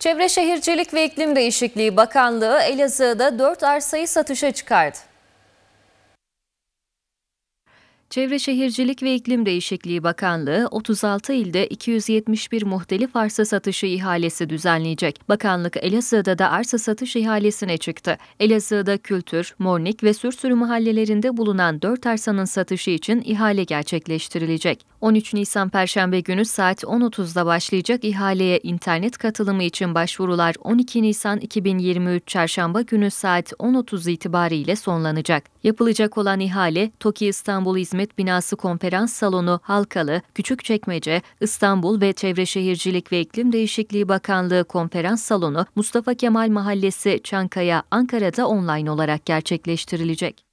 Çevre Şehircilik ve İklim Değişikliği Bakanlığı Elazığ'da 4 arsayı satışa çıkardı. Çevre Şehircilik ve İklim Değişikliği Bakanlığı 36 ilde 271 muhtelif arsa satışı ihalesi düzenleyecek. Bakanlık Elazığ'da da arsa satış ihalesine çıktı. Elazığ'da Kültür, Mornik ve Sürsürü mahallelerinde bulunan 4 arsanın satışı için ihale gerçekleştirilecek. 13 Nisan Perşembe günü saat 10.30'da başlayacak ihaleye internet katılımı için başvurular 12 Nisan 2023 Çarşamba günü saat 10.30 itibariyle sonlanacak. Yapılacak olan ihale, TOKİ İstanbul Hizmet Binası Konferans Salonu, Halkalı, Küçükçekmece, İstanbul ve Çevre Şehircilik ve İklim Değişikliği Bakanlığı Konferans Salonu, Mustafa Kemal Mahallesi, Çankaya, Ankara'da online olarak gerçekleştirilecek.